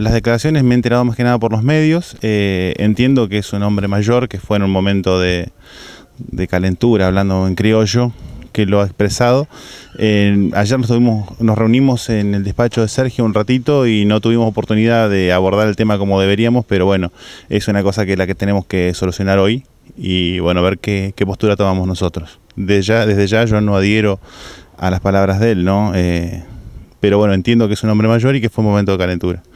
las declaraciones me he enterado más que nada por los medios. Eh, entiendo que es un hombre mayor que fue en un momento de, calentura, hablando en criollo, que lo ha expresado. Eh, ayer nos, tuvimos, nos reunimos en el despacho de Sergio un ratito y no tuvimos oportunidad de abordar el tema como deberíamos, pero bueno, es una cosa que la que tenemos que solucionar hoy y bueno, ver qué, postura tomamos nosotros. Desde ya, desde ya yo no adhiero a las palabras de él, ¿no? Eh, pero bueno, entiendo que es un hombre mayor y que fue un momento de calentura.